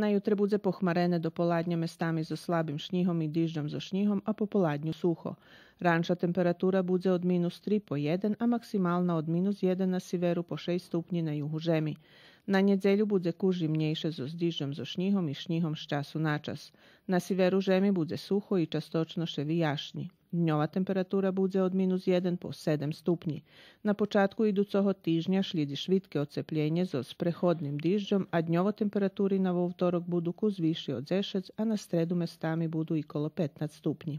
Najutre budze pohmarene do poladnja mestami za slabim šnjihom i diždom za šnjihom, a po poladnju suho. Ranča temperatura budze od minus 3 po 1, a maksimalna od minus 1 na siveru po 6 stupnji na juhu žemi. Na njedzelju bude kuži mnjejše zo zdižom zo šníhom i šníhom s času na čas. Na severu žemi bude suho i še vijašni. Dnjova temperatura bude od minus 1 po 7 stupnji. Na počatku iducoho tižnja šljedi švitke ocepljenje zo s prehodnim dižđom, a dnjovo temperaturi na vo budu kuz viši od zešec, a na stredu mestami budu i kolo 15 stupnji.